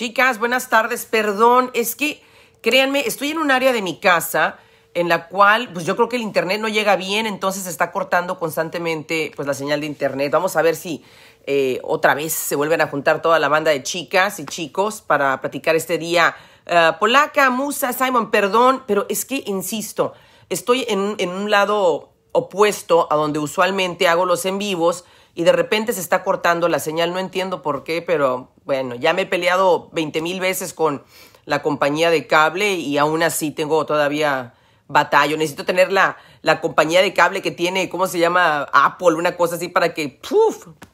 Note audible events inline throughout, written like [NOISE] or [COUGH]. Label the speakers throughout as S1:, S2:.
S1: Chicas, buenas tardes. Perdón, es que, créanme, estoy en un área de mi casa en la cual, pues yo creo que el internet no llega bien, entonces se está cortando constantemente, pues la señal de internet. Vamos a ver si eh, otra vez se vuelven a juntar toda la banda de chicas y chicos para platicar este día. Eh, polaca, Musa, Simon, perdón, pero es que, insisto, estoy en un lado opuesto a donde usualmente hago los en vivos y de repente se está cortando la señal. No entiendo por qué, pero bueno, ya me he peleado 20 mil veces con la compañía de cable y aún así tengo todavía batalla. Necesito tener la, compañía de cable que tiene, ¿cómo se llama? Apple, una cosa así para que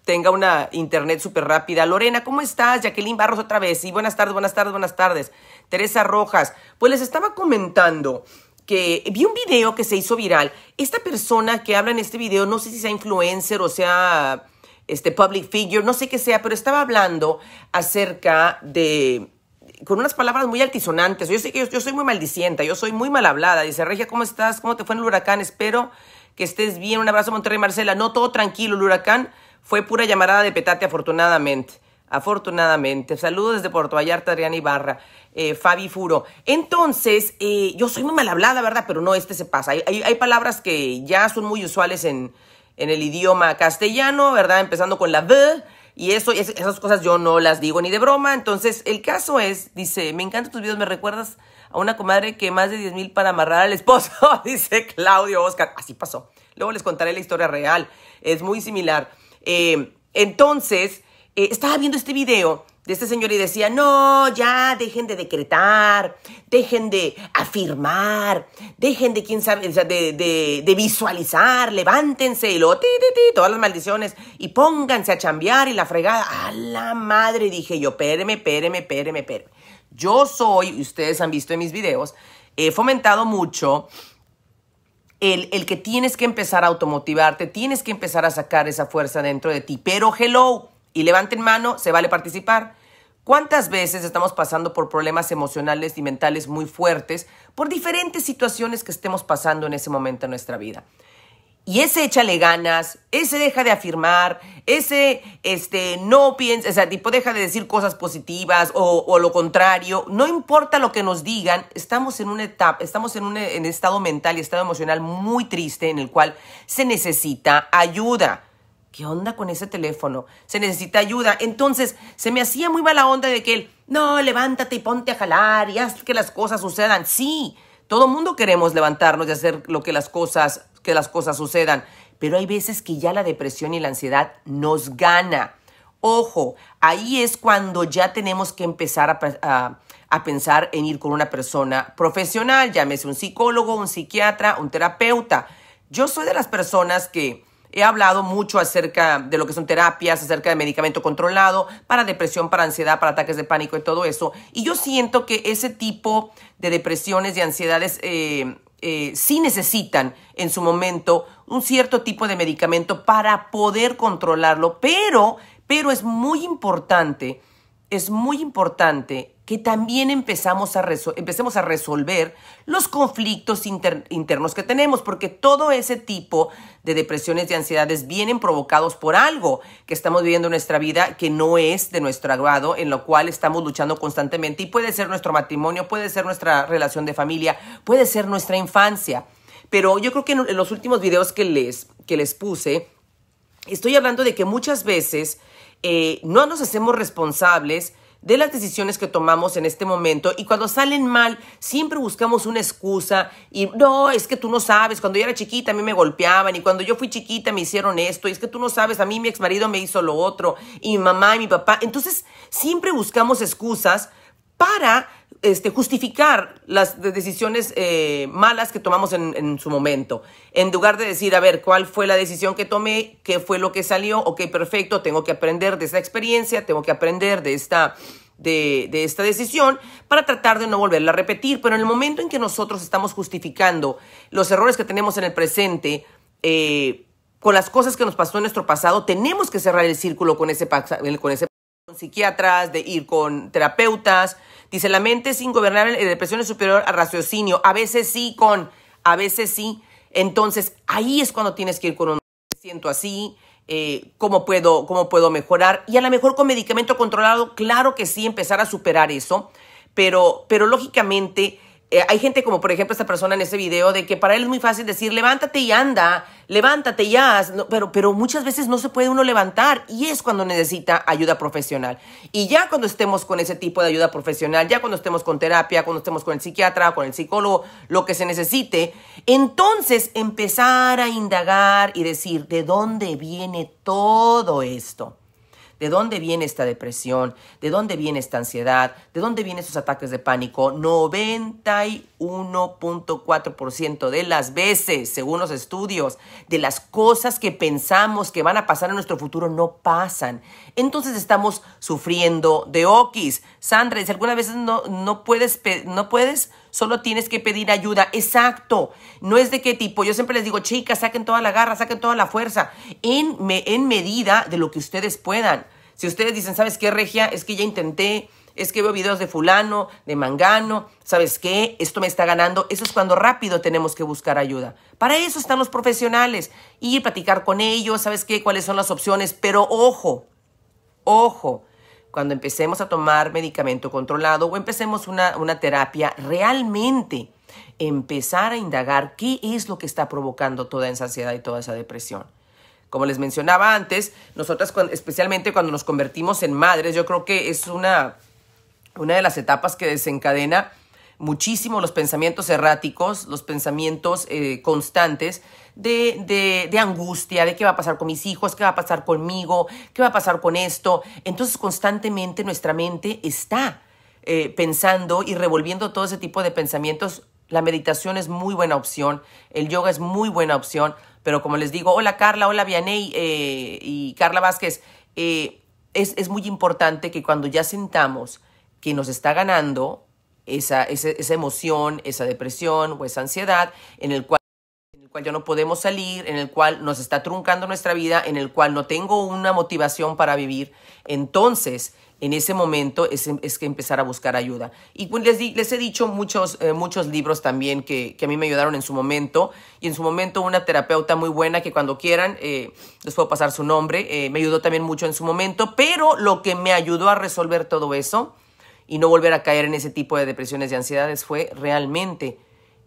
S1: tenga una internet súper rápida. Lorena, ¿cómo estás? Jacqueline Barros otra vez. Y sí, buenas tardes, buenas tardes, buenas tardes. Teresa Rojas. Pues les estaba comentando que vi un video que se hizo viral. Esta persona que habla en este video, no sé si sea influencer o sea este public figure, no sé qué sea, pero estaba hablando acerca de con unas palabras muy altisonantes. Yo sé que yo, soy muy maldicienta, yo soy muy mal hablada. Dice, Regia, ¿cómo estás? ¿Cómo te fue en el huracán? Espero que estés bien. Un abrazo, Monterrey Marcela. No, todo tranquilo. El huracán fue pura llamarada de petate, afortunadamente. Afortunadamente. Saludos desde Puerto Vallarta, Adriana Ibarra, eh, Fabi Furo. Entonces, eh, yo soy muy mal hablada, ¿verdad? Pero no, este se pasa. hay palabras que ya son muy usuales en, en el idioma castellano, ¿verdad? Empezando con la V. Y eso, esas cosas yo no las digo ni de broma. Entonces, el caso es, dice, me encantan tus videos, me recuerdas a una comadre que más de 10 mil para amarrar al esposo, [LAUGHS] dice Claudio Oscar. Así pasó. Luego les contaré la historia real. Es muy similar. Eh, entonces, eh, estaba viendo este video de este señor y decía, no, ya, dejen de decretar, dejen de afirmar, dejen de, quién sabe, de, visualizar, levántense y lo, todas las maldiciones y pónganse a chambear y la fregada. A la madre, dije yo, péreme, péreme, péreme, péreme. Yo soy, ustedes han visto en mis videos, he fomentado mucho el, el que tienes que empezar a automotivarte, tienes que empezar a sacar esa fuerza dentro de ti, pero hello y levanten mano, se vale participar. ¿Cuántas veces estamos pasando por problemas emocionales y mentales muy fuertes por diferentes situaciones que estemos pasando en ese momento en nuestra vida? Y ese échale ganas, ese deja de afirmar, ese este, no piensa, o sea, tipo deja de decir cosas positivas o, lo contrario. No importa lo que nos digan, estamos en una etapa, estamos en un estado mental y estado emocional muy triste en el cual se necesita ayuda. ¿Qué onda con ese teléfono? Se necesita ayuda. Entonces, se me hacía muy mala onda de que él, no, levántate y ponte a jalar y haz que las cosas sucedan. Sí, todo mundo queremos levantarnos y hacer lo que las cosas, que las cosas sucedan. Pero hay veces que ya la depresión y la ansiedad nos gana. Ojo, ahí es cuando ya tenemos que empezar a, a pensar en ir con una persona profesional, llámese un psicólogo, un psiquiatra, un terapeuta. Yo soy de las personas que He hablado mucho acerca de lo que son terapias, acerca de medicamento controlado para depresión, para ansiedad, para ataques de pánico y todo eso. Y yo siento que ese tipo de depresiones y ansiedades eh, eh, sí necesitan en su momento un cierto tipo de medicamento para poder controlarlo, pero, pero es muy importante es muy importante que también a empecemos a resolver los conflictos internos que tenemos, porque todo ese tipo de depresiones y ansiedades vienen provocados por algo que estamos viviendo en nuestra vida que no es de nuestro agrado, en lo cual estamos luchando constantemente. Y puede ser nuestro matrimonio, puede ser nuestra relación de familia, puede ser nuestra infancia. Pero yo creo que en los últimos videos que les, que les puse, estoy hablando de que muchas veces eh, no nos hacemos responsables de las decisiones que tomamos en este momento y cuando salen mal siempre buscamos una excusa y no, es que tú no sabes, cuando yo era chiquita a mí me golpeaban y cuando yo fui chiquita me hicieron esto y es que tú no sabes, a mí mi ex marido me hizo lo otro y mi mamá y mi papá, entonces siempre buscamos excusas para este, justificar las decisiones eh, malas que tomamos en, su momento. En lugar de decir, a ver, ¿cuál fue la decisión que tomé? ¿Qué fue lo que salió? Ok, perfecto, tengo que aprender de esta experiencia, tengo que aprender de esta, de, esta decisión para tratar de no volverla a repetir. Pero en el momento en que nosotros estamos justificando los errores que tenemos en el presente, eh, con las cosas que nos pasó en nuestro pasado, tenemos que cerrar el círculo con ese, con ese psiquiatras, de ir con terapeutas. Dice, la mente es ingobernable, eh, la depresión es superior al raciocinio. A veces sí, con, a veces sí. Entonces, ahí es cuando tienes que ir con un... siento así, eh, ¿cómo, puedo, cómo puedo mejorar. Y a lo mejor con medicamento controlado, claro que sí, empezar a superar eso. Pero, pero lógicamente eh, hay gente como por ejemplo esta persona en ese video de que para él es muy fácil decir levántate y anda, levántate y haz, pero, pero muchas veces no se puede uno levantar y es cuando necesita ayuda profesional. Y ya cuando estemos con ese tipo de ayuda profesional, ya cuando estemos con terapia, cuando estemos con el psiquiatra, con el psicólogo, lo que se necesite, entonces empezar a indagar y decir de dónde viene todo esto de dónde viene esta depresión, de dónde viene esta ansiedad, de dónde vienen estos ataques de pánico. 90 1.4% de las veces, según los estudios, de las cosas que pensamos que van a pasar en nuestro futuro no pasan. Entonces estamos sufriendo de okis. Sandra dice, algunas veces no, no puedes, no puedes, solo tienes que pedir ayuda. Exacto. No es de qué tipo. Yo siempre les digo, chicas, saquen toda la garra, saquen toda la fuerza, en, en medida de lo que ustedes puedan. Si ustedes dicen, ¿sabes qué, Regia? Es que ya intenté es que veo videos de fulano, de mangano, ¿sabes qué? Esto me está ganando. Eso es cuando rápido tenemos que buscar ayuda. Para eso están los profesionales. y platicar con ellos, ¿sabes qué? ¿Cuáles son las opciones? Pero ojo, ojo, cuando empecemos a tomar medicamento controlado o empecemos una, una terapia, realmente empezar a indagar qué es lo que está provocando toda esa ansiedad y toda esa depresión. Como les mencionaba antes, nosotras, especialmente cuando nos convertimos en madres, yo creo que es una una de las etapas que desencadena muchísimo los pensamientos erráticos, los pensamientos eh, constantes de, angustia, de qué va a pasar con mis hijos, qué va a pasar conmigo, qué va a pasar con esto. Entonces constantemente nuestra mente está eh, pensando y revolviendo todo ese tipo de pensamientos. La meditación es muy buena opción, el yoga es muy buena opción, pero como les digo, hola Carla, hola Vianey eh, y Carla Vázquez, es, es muy importante que cuando ya sentamos, que nos está ganando esa, esa emoción, esa depresión o esa ansiedad en el cual ya no podemos salir, en el cual nos está truncando nuestra vida, en el cual no tengo una motivación para vivir, entonces en ese momento es, es que empezar a buscar ayuda. Y pues, les, les he dicho muchos, eh, muchos libros también que, que, a mí me ayudaron en su momento, y en su momento una terapeuta muy buena que cuando quieran eh, les puedo pasar su nombre, eh, me ayudó también mucho en su momento, pero lo que me ayudó a resolver todo eso y no volver a caer en ese tipo de depresiones y ansiedades fue realmente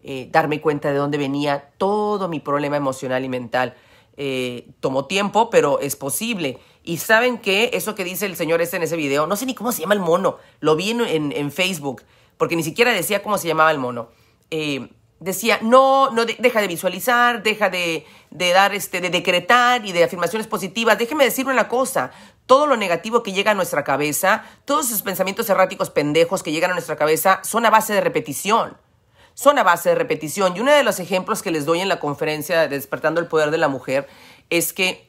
S1: eh, darme cuenta de dónde venía todo mi problema emocional y mental. Eh, tomó tiempo, pero es posible. Y saben que eso que dice el señor este en ese video, no sé ni cómo se llama el mono, lo vi en, Facebook, porque ni siquiera decía cómo se llamaba el mono. Eh, decía, no, no deja de visualizar, deja de, de dar, este, de decretar y de afirmaciones positivas. Déjeme decirle una cosa, todo lo negativo que llega a nuestra cabeza, todos esos pensamientos erráticos pendejos que llegan a nuestra cabeza son a base de repetición. Son a base de repetición. Y uno de los ejemplos que les doy en la conferencia de Despertando el Poder de la Mujer es que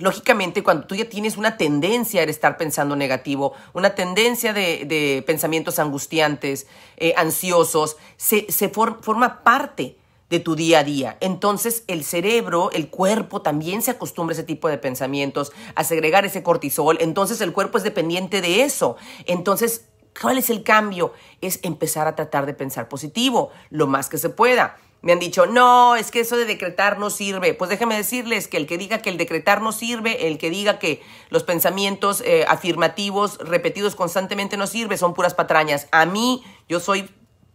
S1: Lógicamente, cuando tú ya tienes una tendencia a estar pensando negativo, una tendencia de, pensamientos angustiantes, eh, ansiosos, se, forma parte de tu día a día. Entonces el cerebro, el cuerpo también se acostumbra a ese tipo de pensamientos, a segregar ese cortisol, entonces el cuerpo es dependiente de eso. Entonces, ¿cuál es el cambio? Es empezar a tratar de pensar positivo lo más que se pueda. Me han dicho, no, es que eso de decretar no sirve. Pues déjenme decirles que el que diga que el decretar no sirve, el que diga que los pensamientos eh, afirmativos repetidos constantemente no sirve, son puras patrañas. A mí, yo soy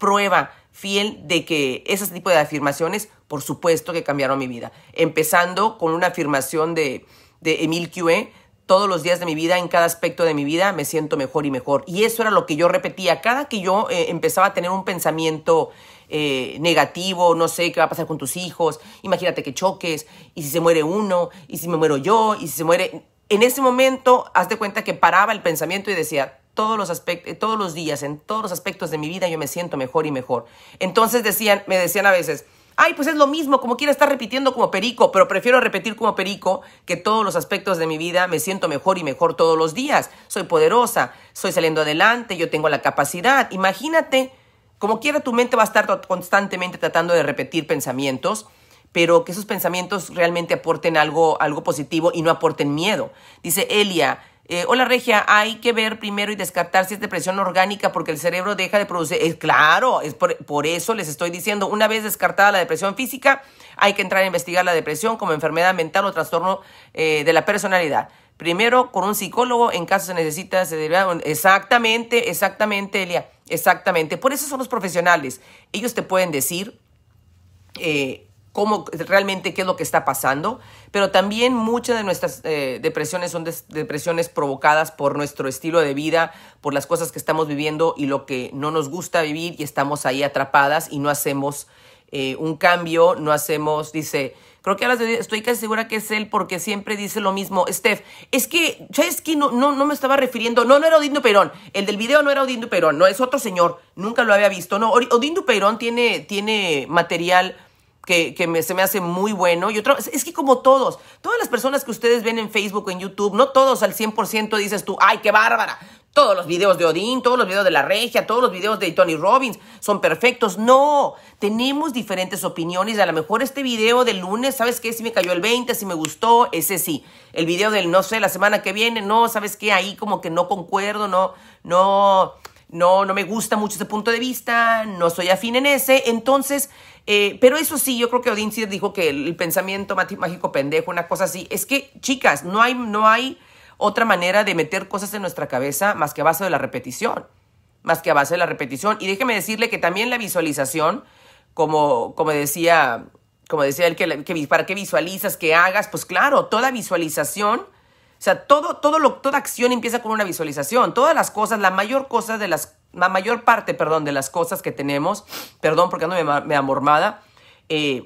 S1: prueba fiel de que ese tipo de afirmaciones, por supuesto que cambiaron mi vida. Empezando con una afirmación de, de Emil Q.E., todos los días de mi vida, en cada aspecto de mi vida, me siento mejor y mejor. Y eso era lo que yo repetía. Cada que yo eh, empezaba a tener un pensamiento eh, negativo, no sé qué va a pasar con tus hijos, imagínate que choques, y si se muere uno, y si me muero yo, y si se muere... En ese momento, haz de cuenta que paraba el pensamiento y decía, todos los aspectos, eh, todos los días, en todos los aspectos de mi vida yo me siento mejor y mejor. Entonces decían, me decían a veces, ay, pues es lo mismo, como quiera estar repitiendo como perico, pero prefiero repetir como perico que todos los aspectos de mi vida me siento mejor y mejor todos los días. Soy poderosa, soy saliendo adelante, yo tengo la capacidad. Imagínate, como quiera tu mente va a estar constantemente tratando de repetir pensamientos pero que esos pensamientos realmente aporten algo, algo positivo y no aporten miedo. Dice Elia, eh, hola Regia, hay que ver primero y descartar si es depresión orgánica porque el cerebro deja de producir. Es claro, es por, eso les estoy diciendo, una vez descartada la depresión física, hay que entrar a investigar la depresión como enfermedad mental o trastorno eh, de la personalidad. Primero con un psicólogo en caso se necesita. exactamente, exactamente, Elia, exactamente. Por eso son los profesionales. Ellos te pueden decir eh, cómo realmente qué es lo que está pasando, pero también muchas de nuestras eh, depresiones son depresiones provocadas por nuestro estilo de vida, por las cosas que estamos viviendo y lo que no nos gusta vivir y estamos ahí atrapadas y no hacemos eh, un cambio, no hacemos, dice, creo que ahora estoy casi segura que es él porque siempre dice lo mismo. Steph, es que, ¿sabes que no, no, no, me estaba refiriendo, no, no era Odindo Perón, el del video no era Odindo Perón, no, es otro señor, nunca lo había visto, no, Odindo Perón tiene, tiene material que, se me hace muy bueno. Y otro, es que como todos, todas las personas que ustedes ven en Facebook, en YouTube, no todos al 100% dices tú, ay, qué bárbara. Todos los videos de Odín, todos los videos de La Regia, todos los videos de Tony Robbins son perfectos. No, tenemos diferentes opiniones. A lo mejor este video del lunes, ¿sabes qué? Si me cayó el 20, si me gustó, ese sí. El video del, no sé, la semana que viene, no, ¿sabes qué? Ahí como que no concuerdo, no, no, no, no me gusta mucho ese punto de vista, no soy afín en ese. Entonces, eh, pero eso sí, yo creo que Odín sí dijo que el, pensamiento mágico pendejo, una cosa así. Es que, chicas, no hay, no hay otra manera de meter cosas en nuestra cabeza más que a base de la repetición. Más que a base de la repetición. Y déjeme decirle que también la visualización, como, decía, como decía él, que, para qué visualizas, que hagas, pues claro, toda visualización o sea, todo, toda acción empieza con una visualización. Todas las cosas, la mayor cosa de las, la mayor parte, perdón, de las cosas que tenemos, perdón porque ando me, me amormada, eh,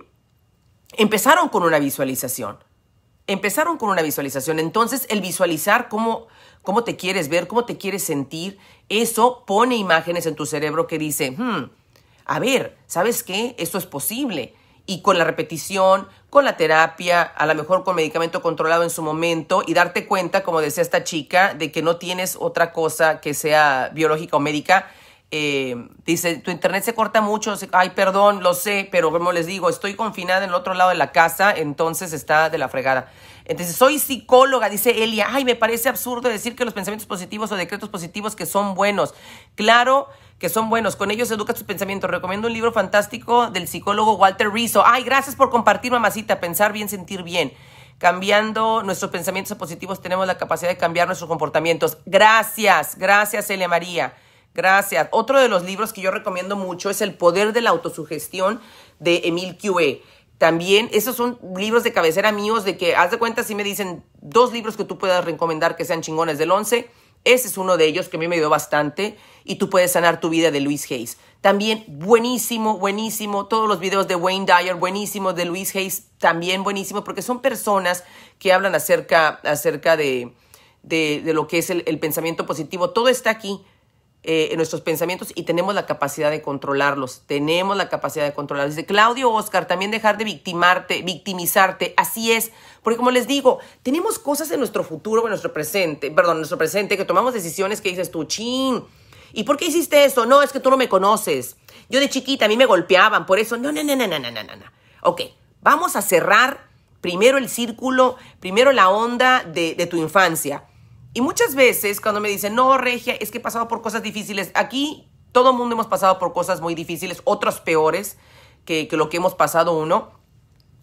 S1: empezaron con una visualización. Empezaron con una visualización. Entonces, el visualizar cómo, te quieres ver, cómo te quieres sentir, eso pone imágenes en tu cerebro que dice, hmm, a ver, ¿sabes qué? Esto es posible y con la repetición, con la terapia, a lo mejor con medicamento controlado en su momento y darte cuenta, como decía esta chica, de que no tienes otra cosa que sea biológica o médica. Eh, dice, tu internet se corta mucho, ay, perdón, lo sé, pero como les digo, estoy confinada en el otro lado de la casa, entonces está de la fregada. Entonces, soy psicóloga, dice Elia, ay, me parece absurdo decir que los pensamientos positivos o decretos positivos que son buenos. Claro, que son buenos. Con ellos educa tus pensamientos. Recomiendo un libro fantástico del psicólogo Walter Rizzo. Ay, gracias por compartir, mamacita. Pensar bien, sentir bien. Cambiando nuestros pensamientos positivos, tenemos la capacidad de cambiar nuestros comportamientos. Gracias, gracias, Elia María. Gracias. Otro de los libros que yo recomiendo mucho es El poder de la autosugestión de Emil Qe. También, esos son libros de cabecera míos, de que, haz de cuenta, si me dicen dos libros que tú puedas recomendar que sean chingones del 11 ese es uno de ellos que a mí me ayudó bastante y tú puedes sanar tu vida de Luis Hayes. También buenísimo, buenísimo. Todos los videos de Wayne Dyer, buenísimo. De Luis Hayes, también buenísimo. Porque son personas que hablan acerca, de, lo que es el pensamiento positivo. Todo está aquí. Eh, en nuestros pensamientos y tenemos la capacidad de controlarlos. Tenemos la capacidad de controlarlos. Dice Claudio Oscar, también dejar de victimarte, victimizarte. Así es. Porque como les digo, tenemos cosas en nuestro futuro, en nuestro presente, perdón, en nuestro presente, que tomamos decisiones que dices tú, chin. ¿Y por qué hiciste eso? No, es que tú no me conoces. Yo de chiquita a mí me golpeaban, por eso. No, no, no, no, no, no, no, no. Ok, vamos a cerrar primero el círculo, primero la onda de, de tu infancia. Y muchas veces cuando me dicen, no, Regia, es que he pasado por cosas difíciles. Aquí todo el mundo hemos pasado por cosas muy difíciles, otras peores que, lo que hemos pasado uno.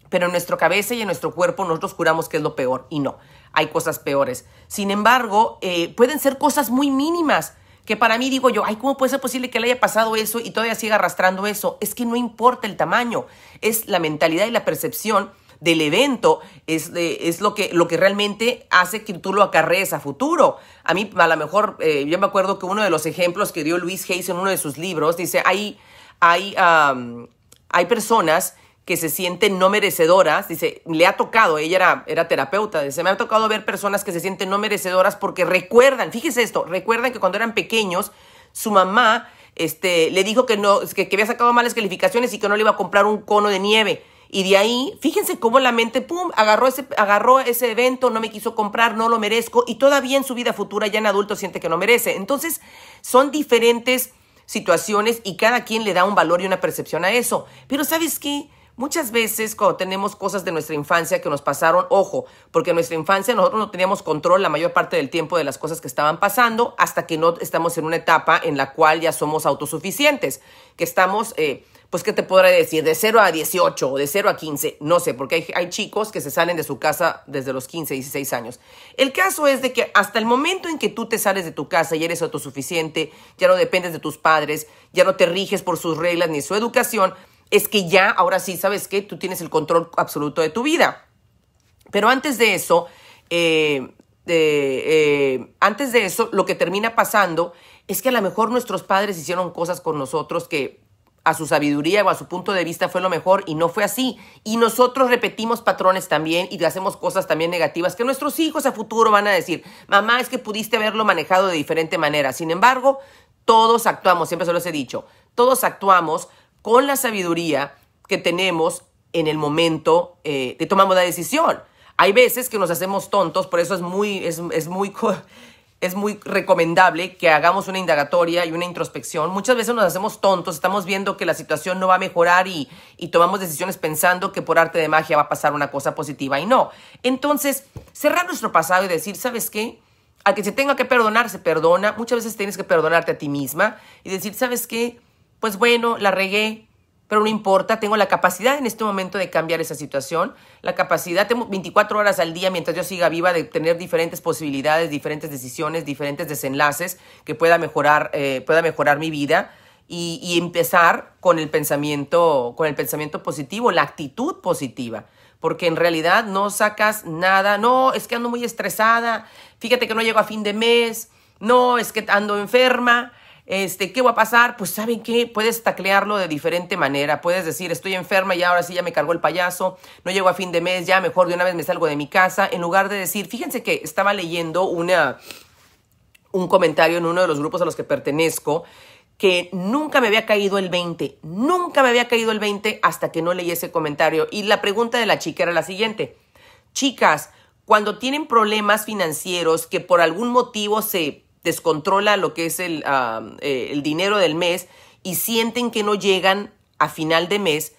S1: Pero en nuestra cabeza y en nuestro cuerpo nosotros juramos que es lo peor y no, hay cosas peores. Sin embargo, eh, pueden ser cosas muy mínimas que para mí digo yo, ay, ¿cómo puede ser posible que le haya pasado eso y todavía siga arrastrando eso? Es que no importa el tamaño, es la mentalidad y la percepción del evento es, es lo, que, lo que realmente hace que tú lo acarrees a futuro. A mí, a lo mejor, eh, yo me acuerdo que uno de los ejemplos que dio Luis Hayes en uno de sus libros dice, hay, hay, hay personas que se sienten no merecedoras, dice, le ha tocado, ella era, era terapeuta, dice, me ha tocado ver personas que se sienten no merecedoras porque recuerdan, fíjese esto, recuerdan que cuando eran pequeños, su mamá este, le dijo que, no, que había sacado malas calificaciones y que no le iba a comprar un cono de nieve. Y de ahí, fíjense cómo la mente, pum, agarró ese, agarró ese evento, no me quiso comprar, no lo merezco, y todavía en su vida futura, ya en adulto, siente que no merece. Entonces, son diferentes situaciones y cada quien le da un valor y una percepción a eso. Pero ¿sabes qué? Muchas veces cuando tenemos cosas de nuestra infancia que nos pasaron, ojo, porque en nuestra infancia nosotros no teníamos control la mayor parte del tiempo de las cosas que estaban pasando hasta que no estamos en una etapa en la cual ya somos autosuficientes, que estamos... Eh, pues ¿qué te podré decir? De 0 a 18 o de 0 a 15, no sé, porque hay, hay, chicos que se salen de su casa desde los 15, 16 años. El caso es de que hasta el momento en que tú te sales de tu casa y eres autosuficiente, ya no dependes de tus padres, ya no te riges por sus reglas ni su educación, es que ya, ahora sí, ¿sabes qué? Tú tienes el control absoluto de tu vida. Pero antes de eso, eh, eh, antes de eso, lo que termina pasando es que a lo mejor nuestros padres hicieron cosas con nosotros que a su sabiduría o a su punto de vista fue lo mejor y no fue así. Y nosotros repetimos patrones también y hacemos cosas también negativas que nuestros hijos a futuro van a decir, mamá, es que pudiste haberlo manejado de diferente manera. Sin embargo, todos actuamos, siempre se los he dicho, todos actuamos con la sabiduría que tenemos en el momento eh, de que tomamos la decisión. Hay veces que nos hacemos tontos, por eso es muy, es muy, es muy recomendable que hagamos una indagatoria y una introspección. Muchas veces nos hacemos tontos, estamos viendo que la situación no va a mejorar y, tomamos decisiones pensando que por arte de magia va a pasar una cosa positiva y no. Entonces, cerrar nuestro pasado y decir, ¿sabes qué? Al que se tenga que perdonar, se perdona. Muchas veces tienes que perdonarte a ti misma y decir, ¿sabes qué? Pues bueno, la regué, pero no importa, tengo la capacidad en este momento de cambiar esa situación, la capacidad, tengo 24 horas al día mientras yo siga viva de tener diferentes posibilidades, diferentes decisiones, diferentes desenlaces que pueda mejorar, eh, pueda mejorar mi vida y, empezar con el, pensamiento, con el pensamiento positivo, la actitud positiva, porque en realidad no sacas nada, no, es que ando muy estresada, fíjate que no llego a fin de mes, no, es que ando enferma, este, ¿Qué va a pasar? Pues saben qué, puedes taclearlo de diferente manera. Puedes decir, estoy enferma y ahora sí ya me cargó el payaso, no llego a fin de mes, ya mejor de una vez me salgo de mi casa. En lugar de decir, fíjense que estaba leyendo una, un comentario en uno de los grupos a los que pertenezco que nunca me había caído el 20, nunca me había caído el 20 hasta que no leí ese comentario. Y la pregunta de la chica era la siguiente. Chicas, cuando tienen problemas financieros que por algún motivo se descontrola lo que es ah, eh, el, dinero del mes y sienten que no llegan a final de mes,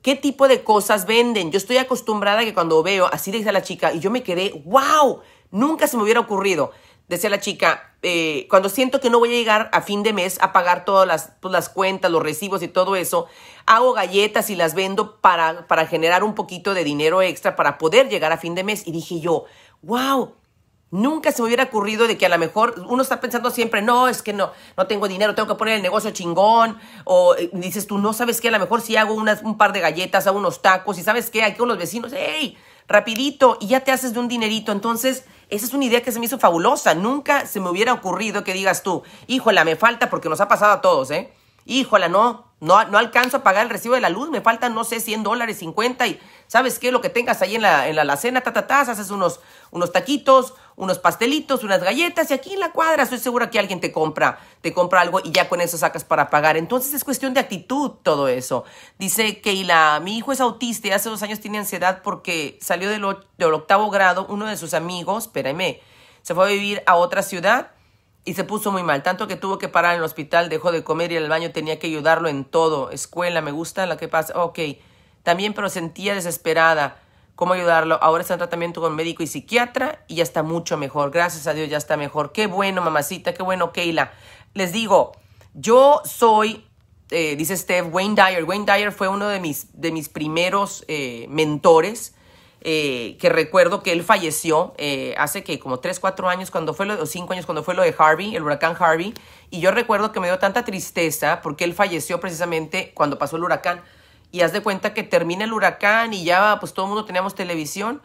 S1: ¿qué tipo de cosas venden? Yo estoy acostumbrada que cuando veo, así dice la chica, y yo me quedé, wow, nunca se me hubiera ocurrido. Decía la chica, eh, cuando siento que no voy a llegar a fin de mes a pagar todas pues, las, cuentas, los recibos y todo eso, hago galletas y las vendo para, para generar un poquito de dinero extra para poder llegar a fin de mes. Y dije yo, wow, Nunca se me hubiera ocurrido de que a lo mejor uno está pensando siempre, no, es que no, no tengo dinero, tengo que poner el negocio chingón. O eh, dices tú, no sabes qué, a lo mejor si hago un par de galletas, hago unos tacos, y sabes qué, aquí con los vecinos, ¡hey! Rapidito, y ya te haces de un dinerito. Entonces, esa es una idea que se me hizo fabulosa. Nunca se me hubiera ocurrido que digas tú, híjola, me falta porque nos ha pasado a todos, ¿eh? Híjola, no, no, no alcanzo a pagar el recibo de la luz, me faltan, no sé, 100 dólares, 50 y ¿sabes qué? Lo que tengas ahí en la, en la alacena, tatatas, haces unos, unos taquitos, unos pastelitos, unas galletas y aquí en la cuadra estoy segura que alguien te compra, te compra algo y ya con eso sacas para pagar. Entonces es cuestión de actitud todo eso. Dice Keila, mi hijo es autista y hace dos años tiene ansiedad porque salió del, del octavo grado, uno de sus amigos, espérame, se fue a vivir a otra ciudad y se puso muy mal, tanto que tuvo que parar en el hospital, dejó de comer y el baño tenía que ayudarlo en todo, escuela, me gusta la que pasa, ok, también pero sentía desesperada cómo ayudarlo, ahora está en tratamiento con médico y psiquiatra y ya está mucho mejor, gracias a Dios ya está mejor, qué bueno mamacita, qué bueno Keila, les digo, yo soy, eh, dice Steve Wayne Dyer, Wayne Dyer fue uno de mis, de mis primeros eh, mentores, eh, que recuerdo que él falleció eh, hace que como 3, 4 años cuando fue, lo, o 5 años cuando fue lo de Harvey, el huracán Harvey, y yo recuerdo que me dio tanta tristeza porque él falleció precisamente cuando pasó el huracán. Y haz de cuenta que termina el huracán y ya pues todo el mundo teníamos televisión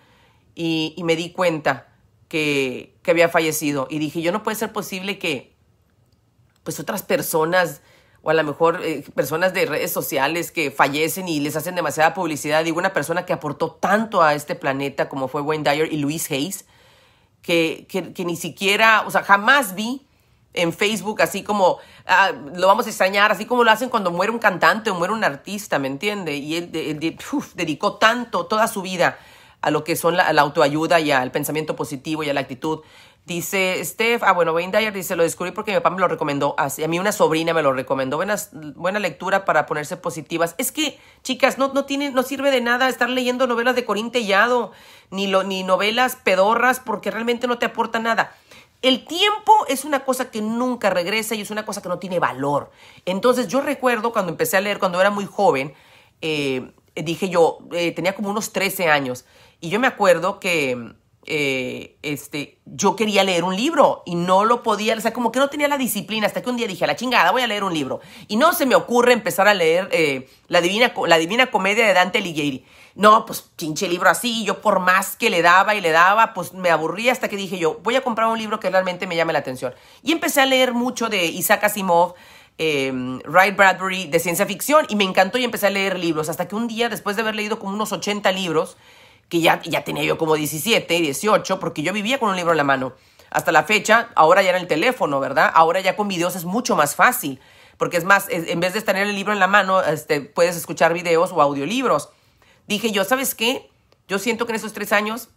S1: y, y me di cuenta que, que había fallecido. Y dije, yo no puede ser posible que pues otras personas o a lo mejor eh, personas de redes sociales que fallecen y les hacen demasiada publicidad. Digo, una persona que aportó tanto a este planeta como fue Wayne Dyer y Luis Hayes, que, que, ni siquiera, o sea, jamás vi en Facebook así como ah, lo vamos a extrañar, así como lo hacen cuando muere un cantante o muere un artista, ¿me entiende? Y él, dedicó tanto, toda su vida a lo que son la, la autoayuda y al pensamiento positivo y a la actitud Dice Steph, ah, bueno, Wayne Dyer dice, lo descubrí porque mi papá me lo recomendó. Así, a mí una sobrina me lo recomendó. buena lectura para ponerse positivas. Es que, chicas, no, no sirve de nada estar leyendo novelas de Corín Tellado, ni, lo, ni novelas pedorras, porque realmente no te aporta nada. El tiempo es una cosa que nunca regresa y es una cosa que no tiene valor. Entonces, yo recuerdo cuando empecé a leer, cuando era muy joven, eh, dije yo, eh, tenía como unos 13 años, y yo me acuerdo que eh, este, yo quería leer un libro y no lo podía, o sea, como que no tenía la disciplina, hasta que un día dije, a la chingada, voy a leer un libro. Y no se me ocurre empezar a leer eh, la, Divina, la Divina Comedia de Dante Alighieri. No, pues pinche libro así, yo por más que le daba y le daba, pues me aburría hasta que dije yo, voy a comprar un libro que realmente me llame la atención. Y empecé a leer mucho de Isaac Asimov, eh, Bradbury, de ciencia ficción, y me encantó y empecé a leer libros, hasta que un día, después de haber leído como unos 80 libros, que ya, ya tenía yo como 17, 18, porque yo vivía con un libro en la mano. Hasta la fecha, ahora ya era el teléfono, ¿verdad? Ahora ya con videos es mucho más fácil, porque es más, en vez de tener el libro en la mano, este, puedes escuchar videos o audiolibros. Dije yo, ¿sabes qué? Yo siento que en esos tres años,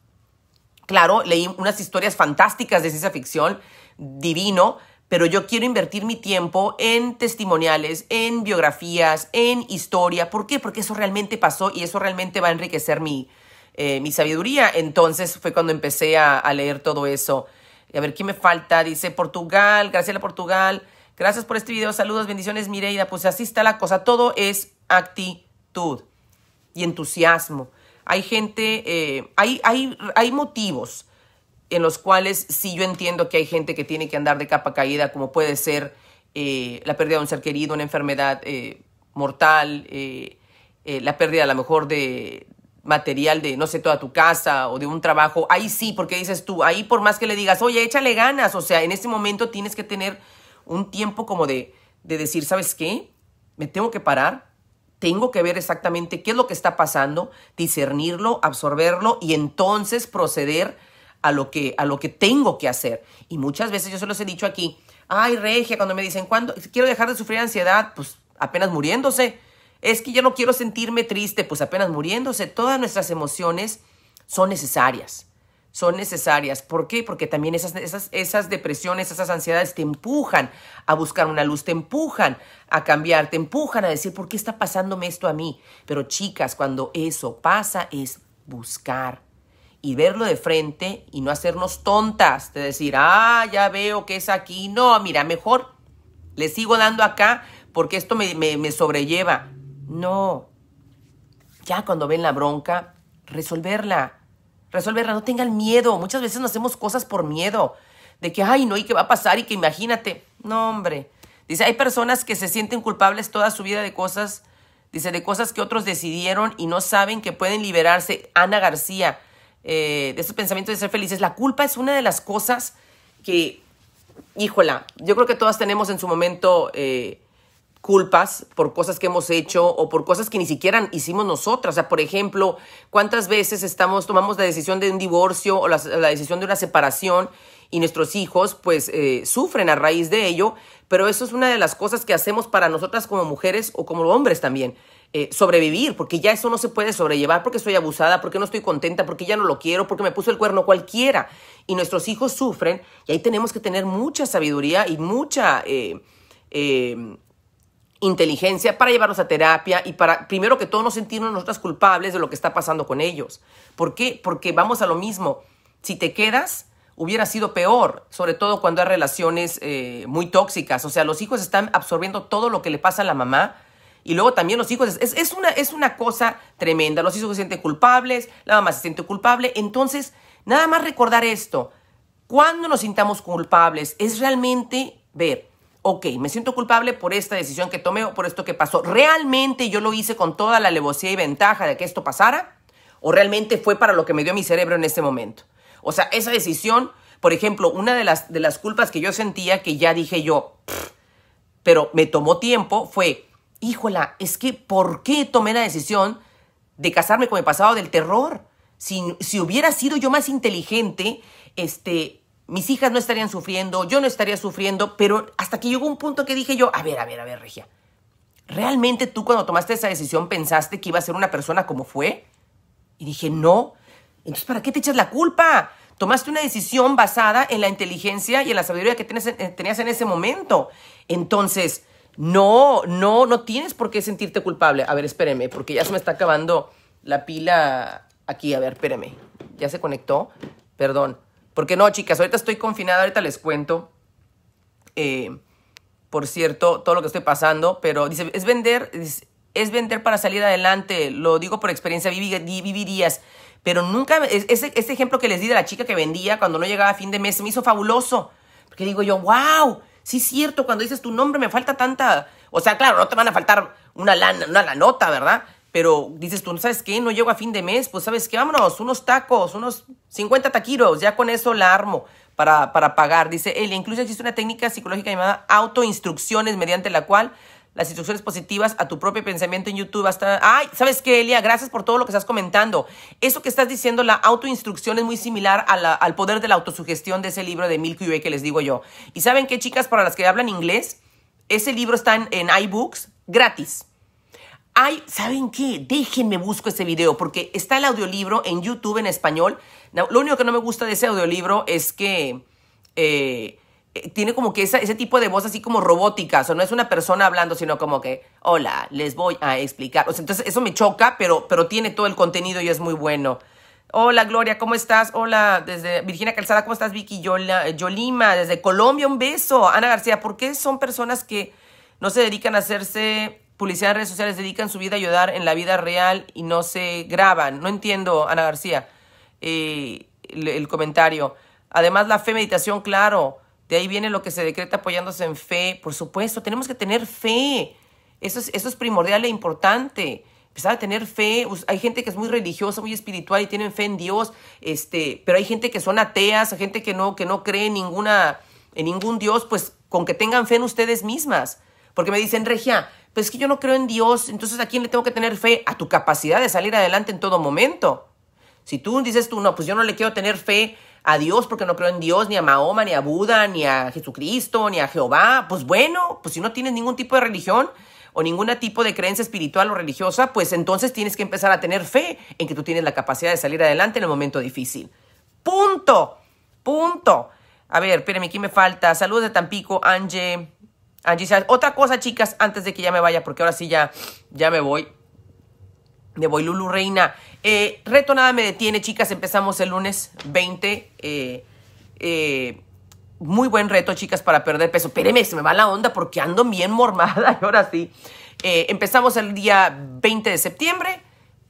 S1: claro, leí unas historias fantásticas de ciencia ficción, divino, pero yo quiero invertir mi tiempo en testimoniales, en biografías, en historia. ¿Por qué? Porque eso realmente pasó y eso realmente va a enriquecer mi, eh, mi sabiduría. Entonces fue cuando empecé a, leer todo eso. a ver, ¿qué me falta? Dice Portugal, gracias Graciela Portugal. Gracias por este video. Saludos, bendiciones, Mireida. Pues así está la cosa. Todo es actitud y entusiasmo. Hay gente, eh, hay, hay, hay motivos en los cuales sí yo entiendo que hay gente que tiene que andar de capa caída, como puede ser eh, la pérdida de un ser querido, una enfermedad mortal, la pérdida a lo mejor de, material de, no sé, toda tu casa o de un trabajo, ahí sí, porque dices tú, ahí por más que le digas, oye, échale ganas, o sea, en este momento tienes que tener un tiempo como de, de decir, ¿sabes qué? Me tengo que parar, tengo que ver exactamente qué es lo que está pasando, discernirlo, absorberlo y entonces proceder a lo que, a lo que tengo que hacer. Y muchas veces yo se los he dicho aquí, ay, Regia, cuando me dicen, ¿cuándo? Quiero dejar de sufrir ansiedad, pues apenas muriéndose es que yo no quiero sentirme triste, pues apenas muriéndose, todas nuestras emociones son necesarias. Son necesarias. ¿Por qué? Porque también esas, esas, esas depresiones, esas ansiedades te empujan a buscar una luz, te empujan a cambiar, te empujan a decir, ¿por qué está pasándome esto a mí? Pero chicas, cuando eso pasa es buscar y verlo de frente y no hacernos tontas de decir, ah, ya veo que es aquí. No, mira, mejor le sigo dando acá porque esto me, me, me sobrelleva. No. Ya cuando ven la bronca, resolverla. Resolverla, no tengan miedo. Muchas veces nos hacemos cosas por miedo. De que, ay, no, y qué va a pasar, y que imagínate. No, hombre. Dice, hay personas que se sienten culpables toda su vida de cosas, dice, de cosas que otros decidieron y no saben que pueden liberarse. Ana García, eh, de esos pensamientos de ser felices. La culpa es una de las cosas que, híjola, yo creo que todas tenemos en su momento eh, culpas por cosas que hemos hecho o por cosas que ni siquiera hicimos nosotras. O sea, por ejemplo, cuántas veces estamos, tomamos la decisión de un divorcio o la, decisión de una separación y nuestros hijos pues eh, sufren a raíz de ello, pero eso es una de las cosas que hacemos para nosotras como mujeres o como hombres también. Eh, sobrevivir, porque ya eso no se puede sobrellevar, porque soy abusada, porque no estoy contenta, porque ya no lo quiero, porque me puso el cuerno cualquiera. Y nuestros hijos sufren y ahí tenemos que tener mucha sabiduría y mucha eh, inteligencia para llevarlos a terapia y para, primero que todo, no sentirnos nosotras culpables de lo que está pasando con ellos. ¿Por qué? Porque vamos a lo mismo. Si te quedas, hubiera sido peor, sobre todo cuando hay relaciones eh, muy tóxicas. O sea, los hijos están absorbiendo todo lo que le pasa a la mamá. Y luego también los hijos, es, una, es una cosa tremenda. Los hijos se sienten culpables, la mamá se siente culpable. Entonces, nada más recordar esto. Cuando nos sintamos culpables es realmente ver ok, me siento culpable por esta decisión que tomé o por esto que pasó. ¿Realmente yo lo hice con toda la alevosía y ventaja de que esto pasara? ¿O realmente fue para lo que me dio mi cerebro en ese momento? O sea, esa decisión, por ejemplo, una de las, de las culpas que yo sentía que ya dije yo, pero me tomó tiempo, fue, híjola, es que ¿por qué tomé la decisión de casarme con el pasado del terror? si hubiera sido yo más inteligente, este, mis hijas no estarían sufriendo, yo no estaría sufriendo, pero hasta que llegó un punto que dije yo, a ver, a ver, a ver, Regia, ¿realmente tú cuando tomaste esa decisión pensaste que iba a ser una persona como fue? Y dije, no. Entonces, ¿para qué te echas la culpa? Tomaste una decisión basada en la inteligencia y en la sabiduría que tenías en eh, ese momento. Entonces, no, no, no tienes por qué sentirte culpable. A ver, espéreme, porque ya se me está acabando la pila aquí. A ver, espéreme. Ya se conectó. Perdón. Porque no, chicas, ahorita estoy confinada, ahorita les cuento. Eh, por cierto, todo lo que estoy pasando, pero dice, es vender, es, vender para salir adelante, lo digo por experiencia, vivirías, pero nunca, ese, ese ejemplo que les di de la chica que vendía cuando no llegaba a fin de mes, me hizo fabuloso, porque digo yo, wow, sí es cierto, cuando dices tu nombre me falta tanta, o sea, claro, no te van a faltar una lana, una lanota, ¿verdad? Pero dices tú, ¿sabes qué? No llego a fin de mes, pues ¿sabes qué? Vámonos, unos tacos, unos 50 taquiros, ya con eso la armo para, pagar. Dice Elia. incluso existe una técnica psicológica llamada autoinstrucciones, mediante la cual las instrucciones positivas a tu propio pensamiento en YouTube hasta... ¡Ay! ¿Sabes qué, Elia? Gracias por todo lo que estás comentando. Eso que estás diciendo, la autoinstrucción es muy similar al poder de la autosugestión de ese libro de Milky Way que les digo yo. ¿Y saben qué, chicas? Para las que hablan inglés, ese libro está en iBooks gratis. Ay, ¿saben qué? Déjenme busco ese video porque está el audiolibro en YouTube en español. lo único que no me gusta de ese audiolibro es que eh, eh, tiene como que ese tipo de voz así como robótica. O sea, no es una persona hablando, sino como que, hola, les voy a explicar. O sea, entonces eso me choca, pero, pero tiene todo el contenido y es muy bueno. Hola Gloria, ¿cómo estás? Hola, desde Virginia Calzada, ¿cómo estás Vicky? Eh, Yolima, desde Colombia, un beso. Ana García, ¿por qué son personas que no se dedican a hacerse publicidad en redes sociales, dedican su vida a ayudar en la vida real y no se graban. No entiendo, Ana García, eh, el, comentario. Además, la fe, meditación, claro. De ahí viene lo que se decreta apoyándose en fe. Por supuesto, tenemos que tener fe. Eso es, eso es primordial e importante. Empezar a tener fe. Hay gente que es muy religiosa, muy espiritual y tienen fe en Dios. Este, pero hay gente que son ateas, hay gente que no, que no cree en ninguna, en ningún Dios, pues con que tengan fe en ustedes mismas. Porque me dicen, Regia, pues es que yo no creo en Dios, entonces ¿a quién le tengo que tener fe? A tu capacidad de salir adelante en todo momento. Si tú dices tú, no, pues yo no le quiero tener fe a Dios porque no creo en Dios, ni a Mahoma, ni a Buda, ni a Jesucristo, ni a Jehová, pues bueno, pues si no tienes ningún tipo de religión o ningún tipo de creencia espiritual o religiosa, pues entonces tienes que empezar a tener fe en que tú tienes la capacidad de salir adelante en el momento difícil. Punto, punto. A ver, espérame, ¿qué me falta? Saludos de Tampico, Angie. Ah, otra cosa, chicas, antes de que ya me vaya, porque ahora sí ya, ya me voy. Me voy, Lulu Reina. Eh, reto nada me detiene, chicas. Empezamos el lunes 20. Eh, eh, muy buen reto, chicas, para perder peso. Espéreme, se me va la onda porque ando bien mormada [LAUGHS] y ahora sí. empezamos el día 20 de septiembre.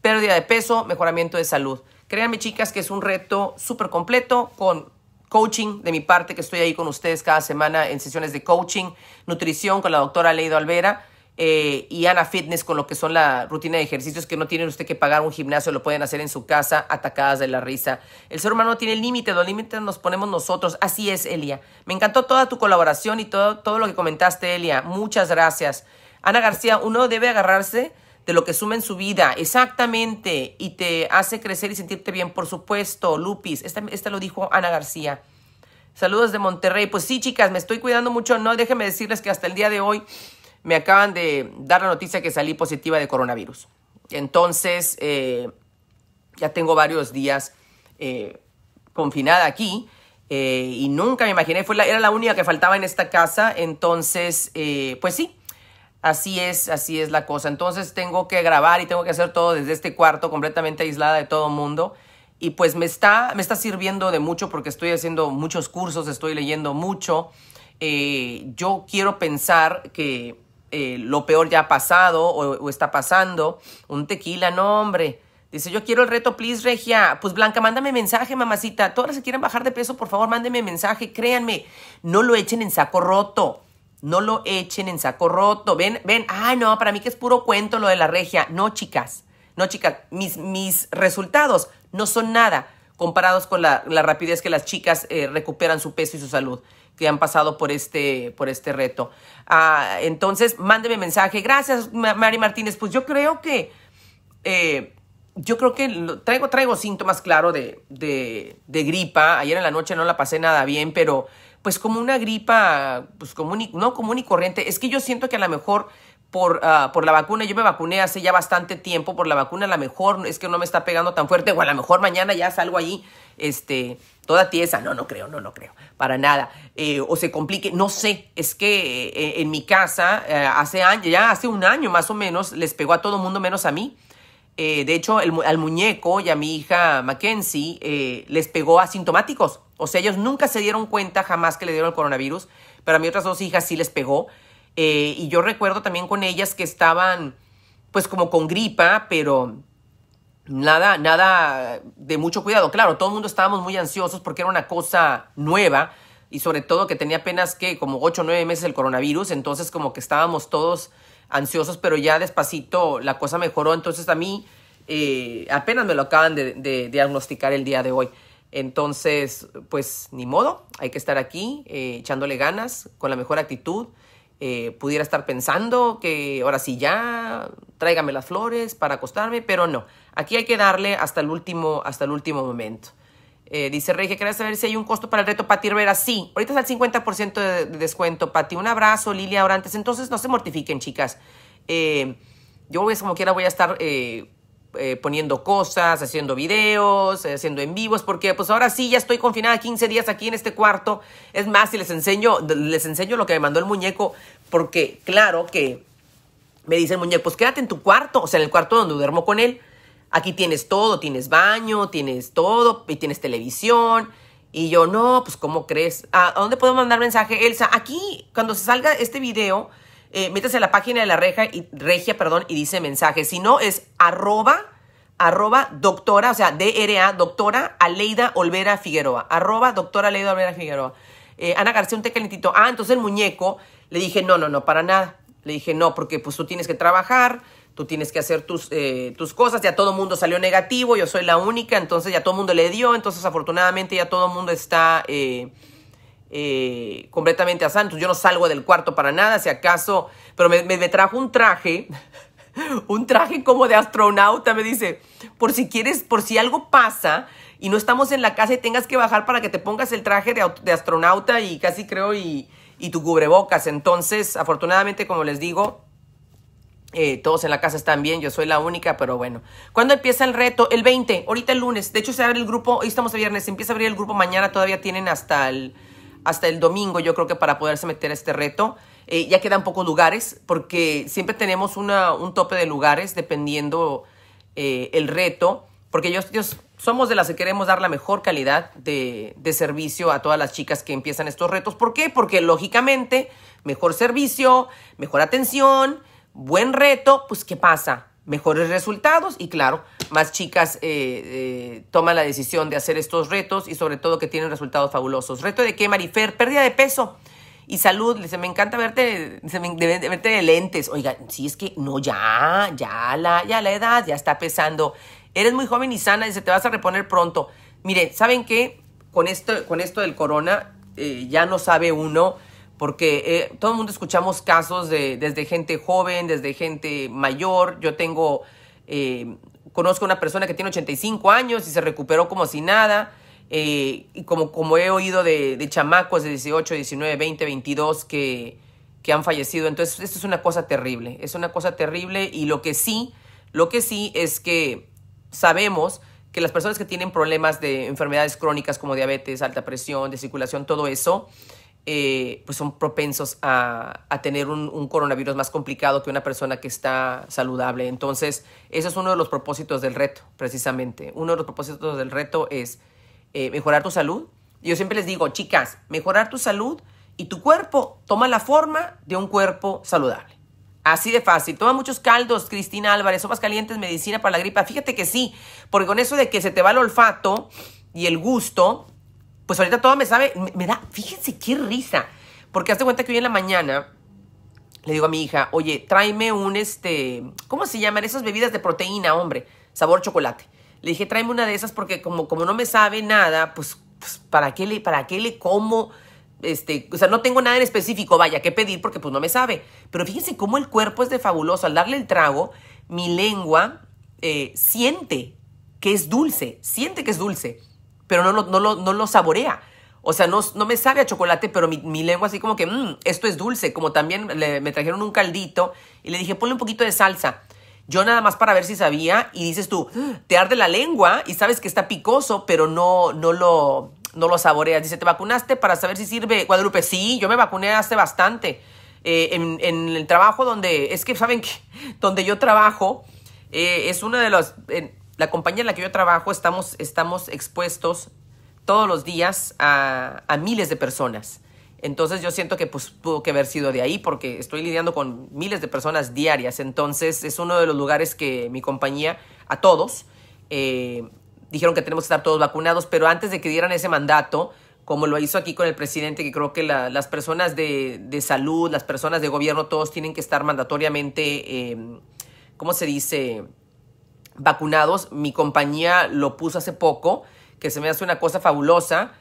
S1: Pérdida de peso, mejoramiento de salud. Créanme, chicas, que es un reto súper completo con coaching de mi parte, que estoy ahí con ustedes cada semana en sesiones de coaching, nutrición con la doctora Leido Alvera eh, y Ana Fitness con lo que son la rutina de ejercicios que no tienen usted que pagar un gimnasio, lo pueden hacer en su casa, atacadas de la risa. El ser humano tiene límite, los límites nos ponemos nosotros. Así es, Elia. Me encantó toda tu colaboración y todo, todo lo que comentaste, Elia. Muchas gracias. Ana García, uno debe agarrarse de lo que suma en su vida, exactamente, y te hace crecer y sentirte bien, por supuesto, Lupis, esta, lo dijo Ana García. Saludos de Monterrey. Pues sí, chicas, me estoy cuidando mucho. No, déjenme decirles que hasta el día de hoy me acaban de dar la noticia que salí positiva de coronavirus. Entonces, eh, ya tengo varios días eh, confinada aquí eh, y nunca me imaginé, fue era la única que faltaba en esta casa. Entonces, pues sí, Así es, así es la cosa. Entonces tengo que grabar y tengo que hacer todo desde este cuarto, completamente aislada de todo mundo. Y pues me está, me está sirviendo de mucho porque estoy haciendo muchos cursos, estoy leyendo mucho. Eh, yo quiero pensar que eh, lo peor ya ha pasado o, está pasando. Un tequila, no hombre. Dice, yo quiero el reto, please, Regia. Pues Blanca, mándame mensaje, mamacita. Todas las que quieren bajar de peso, por favor, mándeme mensaje. Créanme, no lo echen en saco roto no lo echen en saco roto. Ven, ven, Ah, no, para mí que es puro cuento lo de la regia. No, chicas, no, chicas, mis, mis resultados no son nada comparados con la, rapidez que las chicas eh, recuperan su peso y su salud que han pasado por este, por este reto. Ah, entonces, mándeme mensaje. Gracias, Mari Martínez. Pues yo creo que, eh, yo creo que traigo, traigo síntomas, claro, de, de, de gripa. Ayer en la noche no la pasé nada bien, pero pues como una gripa, pues común no común y corriente. Es que yo siento que a lo mejor por, ah, por la vacuna, yo me vacuné hace ya bastante tiempo por la vacuna, a lo mejor es que no me está pegando tan fuerte, o a lo mejor mañana ya salgo ahí, este, toda tiesa, no, no creo, no, no creo, para nada, eh, o se complique, no sé, es que eh, en mi casa eh, hace ya hace un año más o menos, les pegó a todo mundo menos a mí, de hecho al muñeco y a mi hija Mackenzie les pegó asintomáticos, o sea, ellos nunca se dieron cuenta jamás que le dieron el coronavirus, pero a mis otras dos hijas sí les pegó. Eh, y yo recuerdo también con ellas que estaban pues como con gripa, pero nada, nada de mucho cuidado. Claro, todo el mundo estábamos muy ansiosos porque era una cosa nueva y sobre todo que tenía apenas que como 8 o 9 meses el coronavirus, entonces como que estábamos todos ansiosos, pero ya despacito la cosa mejoró, entonces a mí eh, apenas me lo acaban de diagnosticar el día de hoy. Entonces, pues ni modo, hay que estar aquí eh, echándole ganas, con la mejor actitud. Eh, pudiera estar pensando que ahora sí ya, tráigame las flores para acostarme, pero no, aquí hay que darle hasta el último, hasta el último momento. Eh, dice Rey, que quería saber si hay un costo para el reto Pati Rivera. Sí, ahorita es al 50% de, descuento, Pati. Un abrazo, Lilia antes. Entonces, no se mortifiquen, chicas. yo, pues, como quiera, voy a estar eh, poniendo cosas, haciendo videos, eh, haciendo en vivos, porque pues ahora sí ya estoy confinada 15 días aquí en este cuarto. Es más, si les enseño, les enseño lo que me mandó el muñeco, porque claro que me dice el muñeco, pues quédate en tu cuarto, o sea, en el cuarto donde duermo con él. Aquí tienes todo, tienes baño, tienes todo, y tienes televisión. Y yo, no, pues ¿cómo crees? ¿A dónde puedo mandar mensaje, Elsa? Aquí, cuando se salga este video, eh, métase a la página de la reja y, regia perdón, y dice mensaje. Si no, es arroba, arroba doctora, o sea, DRA, doctora Aleida Olvera Figueroa. Arroba doctora Aleida Olvera Figueroa. Eh, Ana García, un calentito. Ah, entonces el muñeco, le dije, no, no, no, para nada. Le dije, no, porque pues tú tienes que trabajar, tú tienes que hacer tus, eh, tus cosas, ya todo el mundo salió negativo, yo soy la única, entonces ya todo el mundo le dio, entonces afortunadamente ya todo el mundo está... Eh, eh, completamente a Santos. Yo no salgo del cuarto para nada, si acaso, pero me, trajo un traje, [LAUGHS] un traje como de astronauta, me dice, por si quieres, por si algo pasa y no estamos en la casa y tengas que bajar para que te pongas el traje de, astronauta y casi creo y, y, tu cubrebocas. Entonces, afortunadamente, como les digo, eh, todos en la casa están bien, yo soy la única, pero bueno. ¿Cuándo empieza el reto? El 20, ahorita el lunes. De hecho, se abre el grupo, hoy estamos a viernes, se empieza a abrir el grupo mañana, todavía tienen hasta el hasta el domingo, yo creo que para poderse meter a este reto. Eh, ya quedan pocos lugares, porque siempre tenemos una, un tope de lugares dependiendo eh, el reto, porque somos de las que queremos dar la mejor calidad de, de servicio a todas las chicas que empiezan estos retos. ¿Por qué? Porque lógicamente, mejor servicio, mejor atención, buen reto, pues ¿qué pasa? Mejores resultados y claro, más chicas eh, eh, toman la decisión de hacer estos retos y sobre todo que tienen resultados fabulosos. ¿Reto de qué, Marifer? Pérdida de peso y salud. dice me encanta verte, de, verte lentes. Oiga, si es que no, ya, ya la, ya la edad ya está pesando. Eres muy joven y sana y se te vas a reponer pronto. Mire, ¿saben qué? Con esto, con esto del corona eh, ya no sabe uno porque todo el mundo escuchamos casos de, desde gente joven, desde gente mayor. Yo tengo conozco a una persona que tiene 85 años y se recuperó como si nada. Eh, y como, como he oído de, de, chamacos de 18, 19, 20, 22 que, que han fallecido. Entonces, esto es una cosa terrible. Es una cosa terrible y lo que sí, lo que sí es que sabemos que las personas que tienen problemas de enfermedades crónicas como diabetes, alta presión, de circulación, todo eso, eh, pues son propensos a, tener un, coronavirus más complicado que una persona que está saludable. Entonces, ese es uno de los propósitos del reto, precisamente. Uno de los propósitos del reto es eh, mejorar tu salud. Yo siempre les digo, chicas, mejorar tu salud y tu cuerpo toma la forma de un cuerpo saludable. Así de fácil. Toma muchos caldos, Cristina Álvarez, sopas calientes, medicina para la gripa. Fíjate que sí, porque con eso de que se te va el olfato y el gusto, pues ahorita todo me sabe, me, da, fíjense qué risa. Porque hace cuenta que hoy en la mañana le digo a mi hija, oye, tráeme un este, ¿cómo se llaman? Esas bebidas de proteína, hombre, sabor chocolate. Le dije, tráeme una de esas porque como, como no me sabe nada, pues, pues ¿para, qué le, ¿para qué le como? Este, o sea, no tengo nada en específico, vaya, ¿qué pedir porque pues no me sabe. Pero fíjense cómo el cuerpo es de fabuloso. Al darle el trago, mi lengua eh, siente que es dulce, siente que es dulce pero no lo, no lo, no lo saborea. O sea, no, me sabe a chocolate, pero mi, lengua así como que, mm, esto es dulce. Como también me trajeron un caldito y le dije, ponle un poquito de salsa. Yo nada más para ver si sabía y dices tú, te arde la lengua y sabes que está picoso, pero no, no lo, no lo saboreas. Dice, ¿te vacunaste para saber si sirve Guadalupe? Sí, yo me vacuné hace bastante. Eh, en, el trabajo donde, es que saben que, [LAUGHS] donde yo trabajo, eh, es una de las, la compañía en la que yo trabajo estamos, estamos expuestos todos los días a, miles de personas. Entonces yo siento que pues, pudo que haber sido de ahí porque estoy lidiando con miles de personas diarias. Entonces es uno de los lugares que mi compañía, a todos, eh, dijeron que tenemos que estar todos vacunados, pero antes de que dieran ese mandato, como lo hizo aquí con el presidente, que creo que las personas de, salud, las personas de gobierno, todos tienen que estar mandatoriamente, em, ¿cómo se dice? vacunados. Mi compañía lo puso hace poco, que se me hace una cosa fabulosa.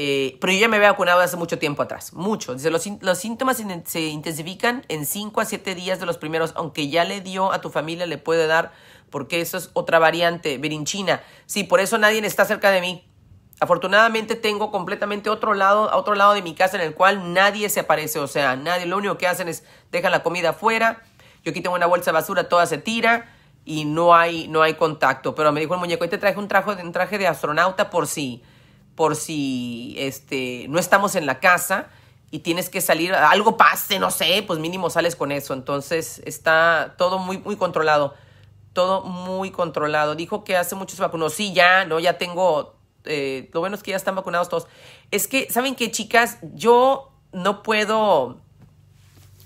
S1: Eh, pero yo ya me había vacunado hace mucho tiempo atrás, mucho. Dice, los, síntomas se intensifican en 5 a 7 días de los primeros, aunque ya le dio a tu familia, le puede dar, porque eso es otra variante, berinchina. Sí, por eso nadie está cerca de mí. Afortunadamente tengo completamente otro lado, a otro lado de mi casa en el cual nadie se aparece, o sea, nadie, lo único que hacen es dejan la comida afuera, yo aquí tengo una bolsa de basura, toda se tira, y no hay, no hay contacto. Pero me dijo el muñeco, hoy te traje un traje, traje de astronauta por si, por si este, no estamos en la casa y tienes que salir, algo pase, no sé, pues mínimo sales con eso. Entonces está todo muy, muy controlado. Todo muy controlado. Dijo que hace mucho se vacunó. Sí, ya, no, ya tengo. Eh, lo bueno es que ya están vacunados todos. Es que, ¿saben qué, chicas? Yo no puedo.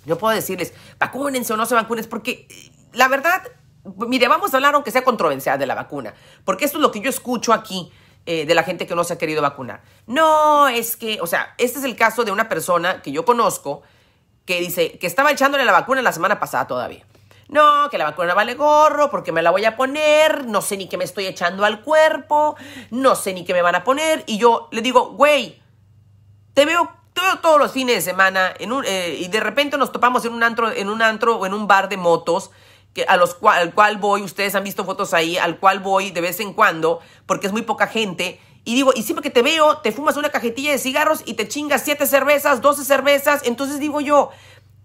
S1: No puedo decirles, vacúnense o no se vacunen, porque eh, la verdad, mire, vamos a hablar aunque sea controversial de la vacuna, porque esto es lo que yo escucho aquí eh, de la gente que no se ha querido vacunar. No, es que, o sea, este es el caso de una persona que yo conozco que dice que estaba echándole la vacuna la semana pasada todavía. No, que la vacuna vale gorro porque me la voy a poner, no sé ni qué me estoy echando al cuerpo, no sé ni qué me van a poner. Y yo le digo, güey, te veo todos los fines de semana en un, eh, y de repente nos topamos en un, antro, en un antro o en un bar de motos a los cual, al cual voy, ustedes han visto fotos ahí, al cual voy de vez en cuando, porque es muy poca gente. Y digo, y siempre que te veo, te fumas una cajetilla de cigarros y te chingas siete cervezas, 12 cervezas. Entonces digo yo,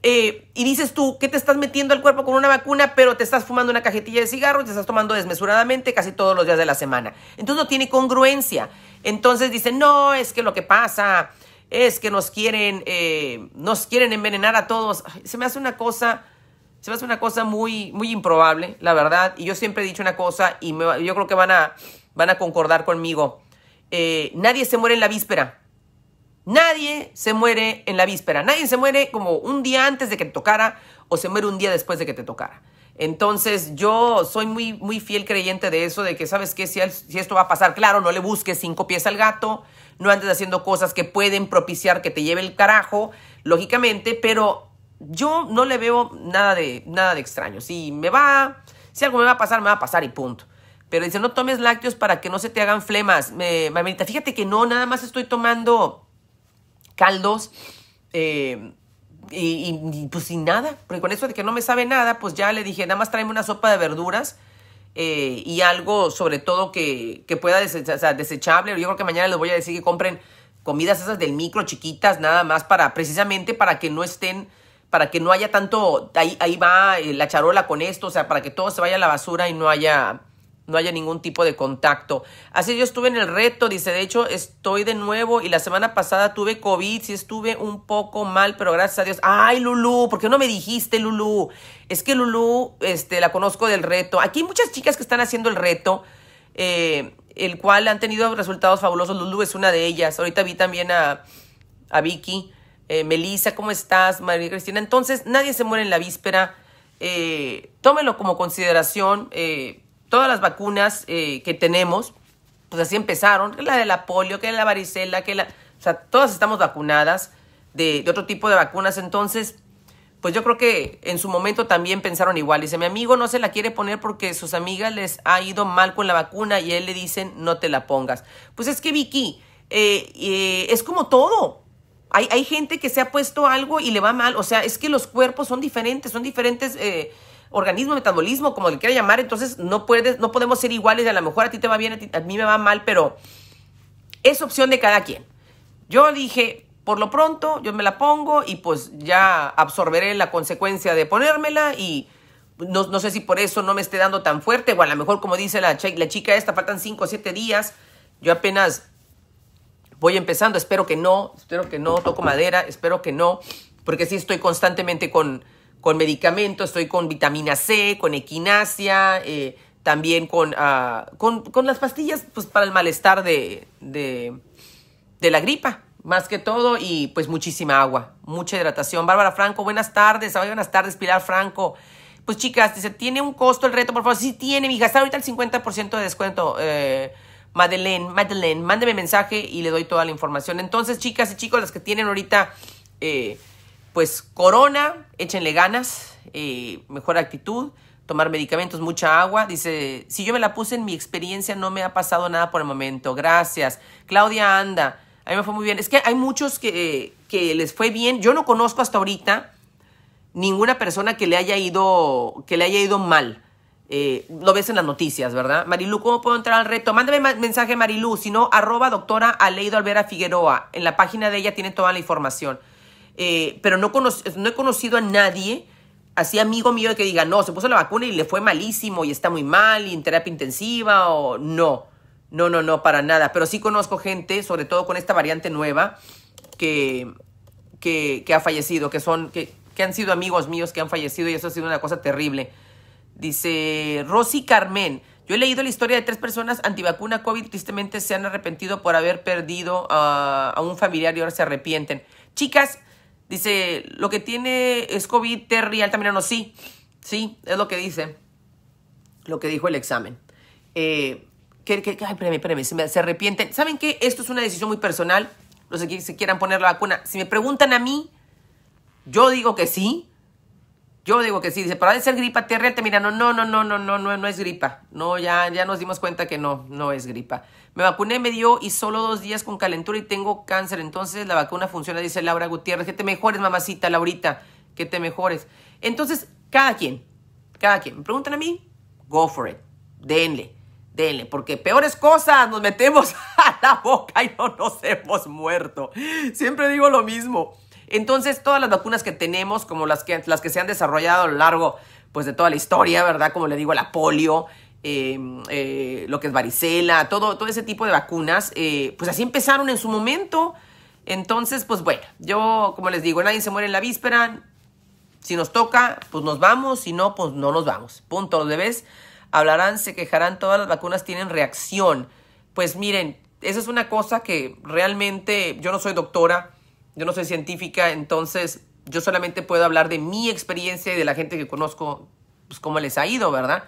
S1: eh, y dices tú qué te estás metiendo al cuerpo con una vacuna, pero te estás fumando una cajetilla de cigarros, te estás tomando desmesuradamente casi todos los días de la semana. Entonces no tiene congruencia. Entonces dicen, no, es que lo que pasa es que nos quieren, eh, nos quieren envenenar a todos. se me hace una cosa se me hace una cosa muy, muy improbable, la verdad. Y yo siempre he dicho una cosa y yo creo que van a, van a concordar conmigo. Eh, nadie se muere en la víspera. Nadie se muere en la víspera. Nadie se muere como un día antes de que te tocara o se muere un día después de que te tocara. Entonces yo soy muy, muy fiel creyente de eso, de que sabes qué? si, si, esto va a pasar, claro, no le busques cinco pies al gato, no andes haciendo cosas que pueden propiciar que te lleve el carajo, lógicamente, pero yo no le veo nada de, nada de extraño. Si me va, si algo me va a pasar, me va a pasar y punto. Pero dice, no tomes lácteos para que no se te hagan flemas. Me, mamita, fíjate que no, nada más estoy tomando caldos eh, y, pues sin nada. Porque con eso de que no me sabe nada, pues ya le dije, nada más tráeme una sopa de verduras eh, y algo sobre todo que, que pueda desechable. Yo creo que mañana les voy a decir que compren comidas esas del micro chiquitas, nada más para, precisamente para que no estén para que no haya tanto, ahí, ahí va eh, la charola con esto, o sea, para que todo se vaya a la basura y no haya, no haya ningún tipo de contacto. Así yo estuve en el reto, dice, de hecho estoy de nuevo y la semana pasada tuve COVID, sí estuve un poco mal, pero gracias a Dios. Ay, Lulu, ¿por qué no me dijiste, Lulu? Es que Lulu, este, la conozco del reto. Aquí hay muchas chicas que están haciendo el reto. Eh, el cual han tenido resultados fabulosos. Lulu es una de ellas. Ahorita vi también a, a Vicky eh, Melissa, ¿cómo estás? María Cristina. Entonces, nadie se muere en la víspera. Eh, tómenlo como consideración. Eh, todas las vacunas eh, que tenemos, pues así empezaron. la de la polio, que la varicela, que la... O sea, todas estamos vacunadas de, otro tipo de vacunas. Entonces, pues yo creo que en su momento también pensaron igual. Dice, mi amigo no se la quiere poner porque sus amigas les ha ido mal con la vacuna y a él le dicen, no te la pongas. Pues es que Vicky, es como todo. Hay, gente que se ha puesto algo y le va mal. O sea, es que los cuerpos son diferentes, son diferentes eh, organismos, metabolismo, como le quiera llamar. Entonces, no, puedes, no podemos ser iguales. A lo mejor a ti te va bien, a, mí me va mal, pero es opción de cada quien. Yo dije, por lo pronto, yo me la pongo y pues ya absorberé la consecuencia de ponérmela y... No, sé si por eso no me esté dando tan fuerte, o a lo mejor como dice la, la chica esta, faltan 5 o 7 días, yo apenas voy empezando, espero que no, espero que no, toco madera, espero que no, porque sí estoy constantemente con, con estoy con vitamina C, con equinacia, eh, también ah, con, con, las pastillas pues, para el malestar de, de, de la gripa, más que todo, y pues muchísima agua, mucha hidratación. Bárbara Franco, buenas tardes, buenas tardes, Pilar Franco. Pues chicas, dice, ¿tiene un costo el reto? Por favor, sí tiene, mi está ahorita el 50% de descuento. Eh, Madeleine, Madeleine, mándeme mensaje y le doy toda la información. Entonces, chicas y chicos, las que tienen ahorita, eh, pues corona, échenle ganas, eh, mejor actitud, tomar medicamentos, mucha agua. Dice, si yo me la puse en mi experiencia, no me ha pasado nada por el momento. Gracias. Claudia anda. A mí me fue muy bien. Es que hay muchos que, que les fue bien. Yo no conozco hasta ahorita ninguna persona que le haya ido, que le haya ido mal. Eh, lo ves en las noticias, ¿verdad? Marilu, ¿cómo puedo entrar al reto? Mándame mensaje, Marilu, si no, arroba doctora Aleido Alvera Figueroa. En la página de ella tiene toda la información. Eh, pero no, he conocido a nadie, así amigo mío, que diga, no, se puso la vacuna y le fue malísimo y está muy mal y en terapia intensiva o no. No, no, no, para nada. Pero sí conozco gente, sobre todo con esta variante nueva, que, que, ha fallecido, que, son, que han sido amigos míos que han fallecido y eso ha sido una cosa terrible. Dice Rosy Carmen. Yo he leído la historia de tres personas antivacuna COVID, tristemente se han arrepentido por haber perdido a un familiar y ahora se arrepienten. Chicas, dice, lo que tiene es COVID, Terry no, sí, sí, es lo que dice, lo que dijo el examen. Eh, que, ay, espérame, espérame, se, se arrepienten. ¿Saben qué? Esto es una decisión muy personal, los que se quieran poner la vacuna. Si me preguntan a mí, yo digo que sí, yo digo que sí, dice, pero ha de ser gripa TRL, mira, no, no, no, no, no, no, no, es gripa. No, ya, ya nos dimos cuenta que no, no es gripa. Me vacuné, me dio y solo dos días con calentura y tengo cáncer. Entonces la vacuna funciona, dice Laura Gutiérrez. Que te mejores, mamacita, Laurita, que te mejores. Entonces, cada quien, cada quien. Me preguntan a mí, go for it, denle, denle, porque peores cosas nos metemos [LAUGHS] a la boca y no nos hemos muerto. Siempre digo lo mismo entonces, todas las vacunas que tenemos, como las que, las que se han desarrollado a lo largo pues, de toda la historia, ¿verdad? Como le digo, la polio, em, eh, lo que es varicela, todo, todo ese tipo de vacunas, eh, pues así empezaron en su momento. Entonces, pues bueno, yo, como les digo, nadie se muere en la víspera. Si nos toca, pues nos vamos. Si no, pues no nos vamos. Punto. ¿De bebés hablarán, se quejarán, todas las vacunas tienen reacción. Pues miren, esa es una cosa que realmente yo no soy doctora yo no soy científica, entonces yo solamente puedo hablar de mi experiencia y de la gente que conozco, pues cómo les ha ido, ¿verdad?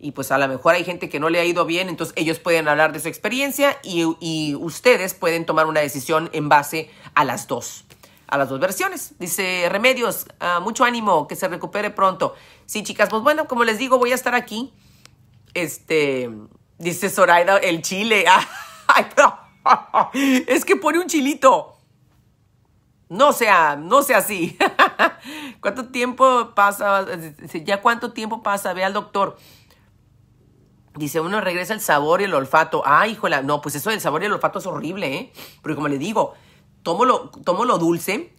S1: Y pues a lo mejor hay gente que no le ha ido bien, entonces ellos pueden hablar de su experiencia y, ustedes pueden tomar una decisión en base a las dos a las dos versiones. Dice Remedios, ah, mucho ánimo, que se recupere pronto. Sí, chicas, pues bueno, como les digo, voy a estar aquí. Este, dice Zoraida, el chile. [LAUGHS] [LAUGHS] es que pone un chilito. No sea, no sea así. [LAUGHS] ¿Cuánto tiempo pasa? ¿Ya cuánto tiempo pasa? Ve al doctor. Dice, uno regresa el sabor y el olfato. Ah, híjole, no, pues eso del sabor y el olfato es horrible, ¿eh? Porque como le digo, tomo lo, tomo lo dulce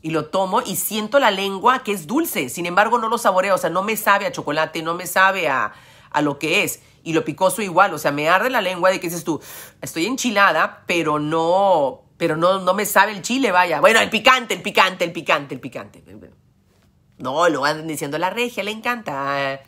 S1: y lo tomo y siento la lengua que es dulce. Sin embargo, no lo saboreo, o sea, no me sabe a chocolate, no me sabe a, a lo que es. Y lo picoso igual, o sea, me arde la lengua de que dices tú, estoy enchilada, pero no, pero no, no me sabe el chile, vaya. Bueno, el picante, el picante, el picante, el picante. No, lo van diciendo la regia, le encanta.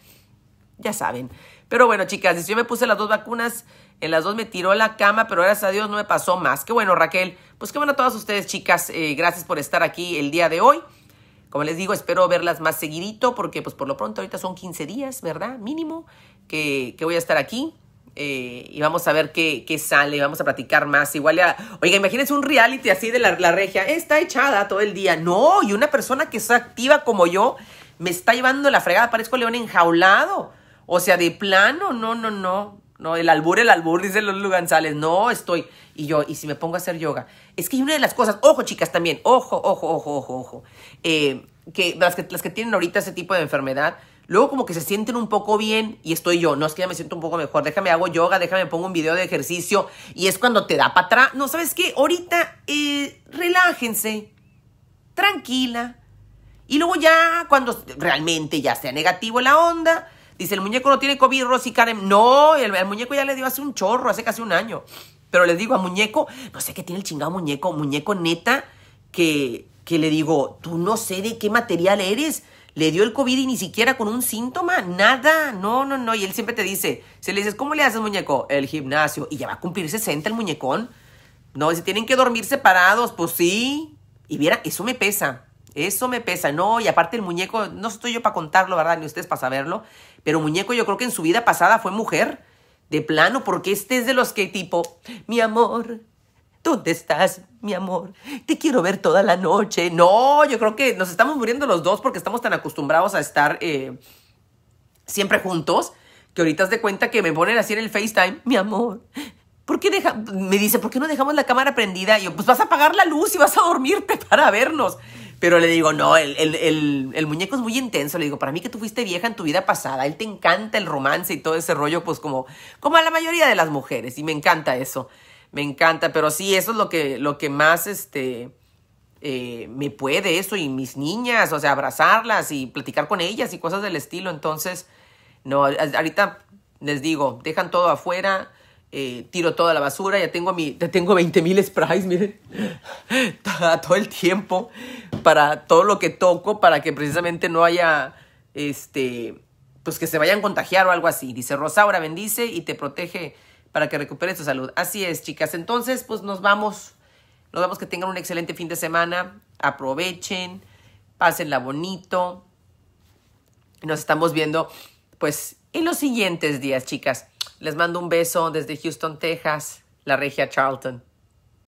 S1: Ya saben. Pero bueno, chicas, yo me puse las dos vacunas, en las dos me tiró la cama, pero gracias a Dios no me pasó más. Qué bueno, Raquel. Pues qué bueno a todas ustedes, chicas. Eh, gracias por estar aquí el día de hoy. Como les digo, espero verlas más seguidito, porque pues por lo pronto ahorita son 15 días, ¿verdad? Mínimo que voy a estar aquí. Eh, y vamos a ver qué, sale, vamos a platicar más. Igual ya, eh, oiga, imagínense un reality así de la, regia, está echada todo el día. No, y una persona que es activa como yo me está llevando la fregada, parezco león enjaulado. O sea, de plano, no, no, no. No, el albur, el albur, dice los Luganzales, No, estoy. Y yo, y si me pongo a hacer yoga. Es que hay una de las cosas, ojo, chicas, también, ojo, ojo, ojo, ojo, ojo. Eh, que las, que las que tienen ahorita ese tipo de enfermedad, Luego como que se sienten un poco bien y estoy yo, no es que ya me siento un poco mejor, déjame hago yoga, déjame pongo un video de ejercicio y es cuando te da para atrás. No, ¿sabes qué? Ahorita eh, relájense, tranquila. Y luego ya cuando realmente ya sea negativo la onda, dice el muñeco no tiene COVID, Rosy Karen, no, el, muñeco ya le dio hace un chorro, hace casi un año. Pero le digo a muñeco, no sé qué tiene el chingado muñeco, muñeco neta, que, que le digo, tú no sé de qué material eres le dio el COVID y ni siquiera con un síntoma, nada, no, no, no. Y él siempre te dice, si le dices, ¿cómo le haces, muñeco? El gimnasio. Y ya va a cumplir 60 el muñecón. No, si tienen que dormir separados, pues sí. Y viera, eso me pesa, eso me pesa, no, y aparte el muñeco, no estoy yo para contarlo, ¿verdad? Ni ustedes para saberlo, pero muñeco yo creo que en su vida pasada fue mujer, de plano, porque este es de los que tipo, mi amor, ¿Dónde estás, mi amor? Te quiero ver toda la noche. No, yo creo que nos estamos muriendo los dos porque estamos tan acostumbrados a estar eh, siempre juntos que ahorita de cuenta que me ponen así en el FaceTime, mi amor. ¿Por qué Me dice, ¿por qué no dejamos la cámara prendida? Y yo, pues vas a apagar la luz y vas a dormirte [LAUGHS] para vernos. Pero le digo, no, el, el, el, muñeco es muy intenso. Le digo, para mí que tú fuiste vieja en tu vida pasada, él te encanta el romance y todo ese rollo, pues como, como a la mayoría de las mujeres, y me encanta eso me encanta, pero sí, eso es lo que, lo que más este, eh, me puede, eso, y mis niñas, o sea, abrazarlas y platicar con ellas y cosas del estilo. Entonces, no, ahorita les digo, dejan todo afuera. Eh, tiro toda la basura, ya tengo mi, tengo 20 mil sprays, [LAUGHS] miren, todo el tiempo, para todo lo que toco, para que precisamente no haya, este, pues que se vayan a contagiar o algo así. Dice Rosaura, bendice y te protege para que recupere su salud. Así es, chicas. Entonces, pues nos vamos. Nos vemos que tengan un excelente fin de semana. Aprovechen, pásenla bonito. Nos estamos viendo, pues, en los siguientes días, chicas. Les mando un beso desde Houston, Texas, la regia Charlton.